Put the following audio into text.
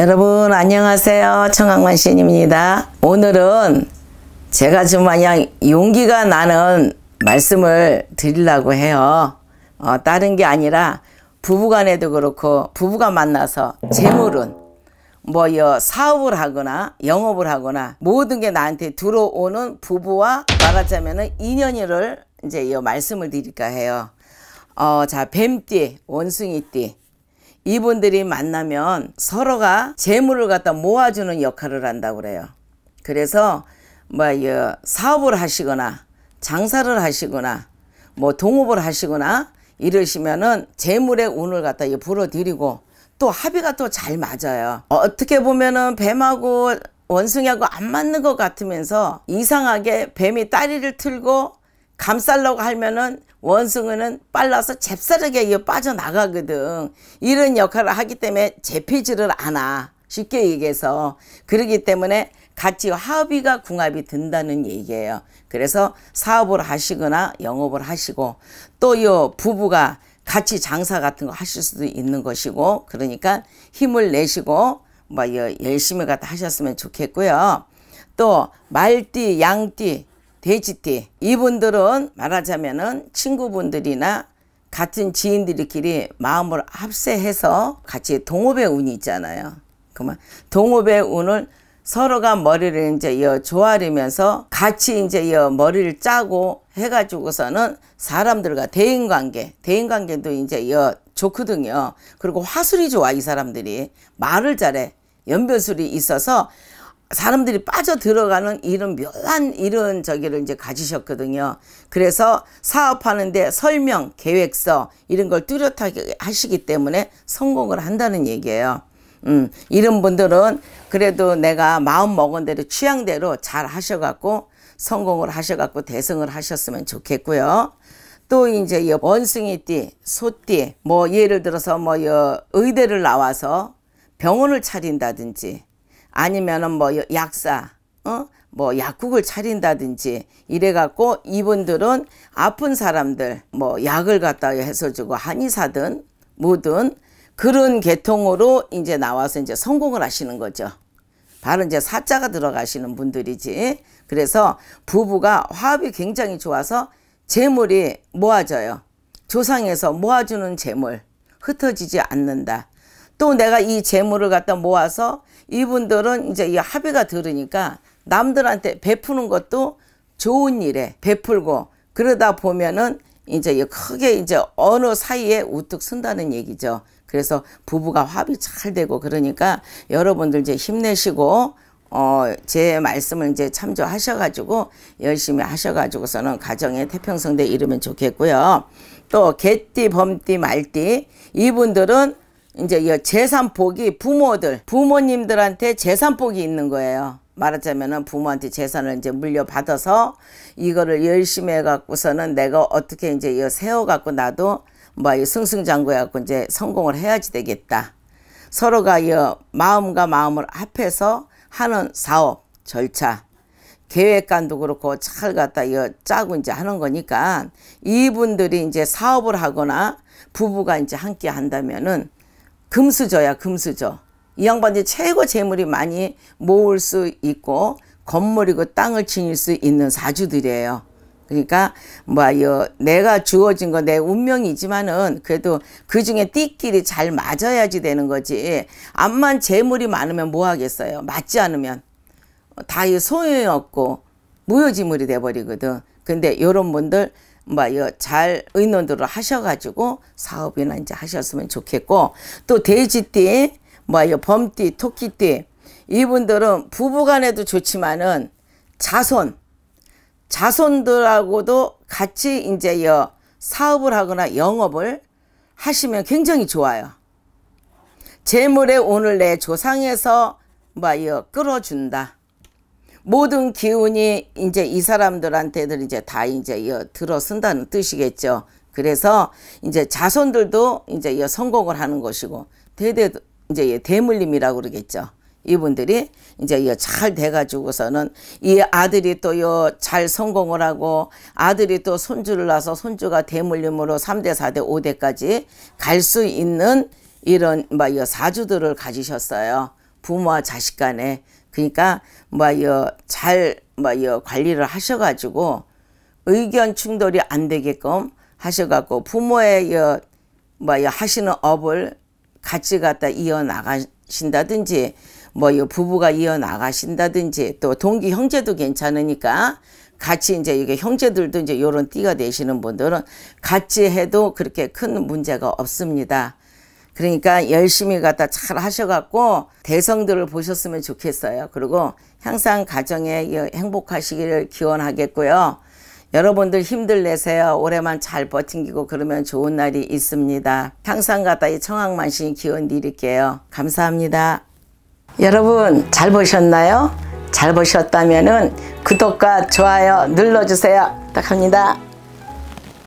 여러분 안녕하세요. 청학만 신입니다. 오늘은 제가 좀 마냥 용기가 나는 말씀을 드리려고 해요. 어, 다른 게 아니라 부부간에도 그렇고 부부가 만나서 재물은 뭐 여, 사업을 하거나 영업을 하거나 모든 게 나한테 들어오는 부부와 말하자면 인연이를 이제 이 말씀을 드릴까 해요. 어, 자, 뱀띠, 원숭이띠. 이분들이 만나면 서로가 재물을 갖다 모아주는 역할을 한다고 그래요. 그래서 뭐 사업을 하시거나 장사를 하시거나 뭐 동업을 하시거나 이러시면은 재물의 운을 갖다 불어들이고또 합의가 또 잘 맞아요. 어떻게 보면은 뱀하고 원숭이하고 안 맞는 것 같으면서 이상하게 뱀이 따리를 틀고 감쌀려고 하면은 원숭이는 빨라서 잽싸르게 빠져나가거든. 이런 역할을 하기 때문에 잽히지를 않아. 쉽게 얘기해서. 그러기 때문에 같이 합의가 궁합이 든다는 얘기예요. 그래서 사업을 하시거나 영업을 하시고 또이 부부가 같이 장사 같은 거 하실 수도 있는 것이고 그러니까 힘을 내시고 뭐 열심히 갖다 하셨으면 좋겠고요. 또 말띠, 양띠 돼지띠 이분들은 말하자면은 친구분들이나 같은 지인들끼리 마음을 합세해서 같이 동업의 운이 있잖아요. 그만 동업의 운을 서로가 머리를 이제 이어 조아리면서 같이 이제 이어 머리를 짜고 해가지고서는 사람들과 대인관계, 대인관계도 이제 이어 좋거든요. 그리고 화술이 좋아 이 사람들이 말을 잘해 연변술이 있어서 사람들이 빠져 들어가는 이런 묘한 이런 저기를 이제 가지셨거든요. 그래서 사업하는데 설명, 계획서 이런 걸 뚜렷하게 하시기 때문에 성공을 한다는 얘기예요. 음, 이런 분들은 그래도 내가 마음 먹은 대로 취향대로 잘 하셔갖고 성공을 하셔갖고 대승을 하셨으면 좋겠고요. 또 이제 원숭이띠, 소띠, 뭐 예를 들어서 뭐 의대를 나와서 병원을 차린다든지 아니면은 뭐 약사, 어? 뭐 약국을 차린다든지 이래갖고 이분들은 아픈 사람들 뭐 약을 갖다 해서 주고 한의사든 뭐든 그런 계통으로 이제 나와서 이제 성공을 하시는 거죠. 바로 이제 사자가 들어가시는 분들이지. 그래서 부부가 화합이 굉장히 좋아서 재물이 모아져요. 조상에서 모아주는 재물 흩어지지 않는다. 또 내가 이 재물을 갖다 모아서 이분들은 이제 이 합의가 들으니까 남들한테 베푸는 것도 좋은 일에 베풀고 그러다 보면은 이제 크게 이제 어느 사이에 우뚝 쓴다는 얘기죠. 그래서 부부가 합이 잘 되고 그러니까 여러분들 이제 힘내시고 어, 제 말씀을 이제 참조하셔가지고 열심히 하셔가지고서는 가정의 태평성대 이르면 좋겠고요. 또 개띠, 범띠, 말띠 이분들은 이제 이 재산복이 부모들, 부모님들한테 재산복이 있는 거예요. 말하자면은 부모한테 재산을 이제 물려받아서 이거를 열심히 해갖고서는 내가 어떻게 이제 이 세워갖고 나도 뭐 승승장구해갖고 이제 성공을 해야지 되겠다. 서로가 이 마음과 마음을 합해서 하는 사업, 절차, 계획관도 그렇고 잘 갖다 이 짜고 이제 하는 거니까 이분들이 이제 사업을 하거나 부부가 이제 함께 한다면은 금수저야 금수저. 이 양반이 최고 재물이 많이 모을 수 있고 건물이고 땅을 지닐 수 있는 사주들이에요. 그러니까 뭐 내가 주어진 거내 운명이지만은 그래도 그 중에 띠끼리 잘 맞아야지 되는 거지. 암만 재물이 많으면 뭐 하겠어요. 맞지 않으면 다 소용이 없고 무효지물이 돼 버리거든. 근데 요런 분들 뭐잘 의논들을 하셔가지고 사업이나 이제 하셨으면 좋겠고 또 돼지띠, 뭐 범띠, 토끼띠 이분들은 부부간에도 좋지만은 자손, 자손들하고도 같이 이제 여 사업을 하거나 영업을 하시면 굉장히 좋아요. 재물의 오늘 내 조상에서 뭐여 끌어준다. 모든 기운이 이제 이 사람들한테들 이제 다 이제 들어 쓴다는 뜻이겠죠. 그래서 이제 자손들도 이제 성공을 하는 것이고 대대 이제 대물림이라고 그러겠죠. 이분들이 이제 잘 돼가지고서는 이 아들이 또 잘 성공을 하고 아들이 또 손주를 낳아서 손주가 대물림으로 삼대사대오대까지 갈 수 있는 이런 막 뭐 사주들을 가지셨어요. 부모와 자식 간에. 그러니까 뭐잘뭐 뭐 관리를 하셔가지고 의견 충돌이 안 되게끔 하셔갖고 부모의 뭐 하시는 업을 같이 갖다 이어 나가신다든지 뭐 부부가 이어 나가신다든지 또 동기 형제도 괜찮으니까 같이 이제 이게 형제들도 이제 요런 띠가 되시는 분들은 같이 해도 그렇게 큰 문제가 없습니다. 그러니까 열심히 갖다 잘 하셔갖고 대성들을 보셨으면 좋겠어요. 그리고 향상 가정에 행복하시기를 기원하겠고요. 여러분들 힘들 내세요. 올해만 잘 버틴기고 그러면 좋은 날이 있습니다. 향상 갖다 이 청학만신 기원 드릴게요. 감사합니다. 여러분 잘 보셨나요? 잘 보셨다면 은 구독과 좋아요 눌러주세요. 부탁합니다.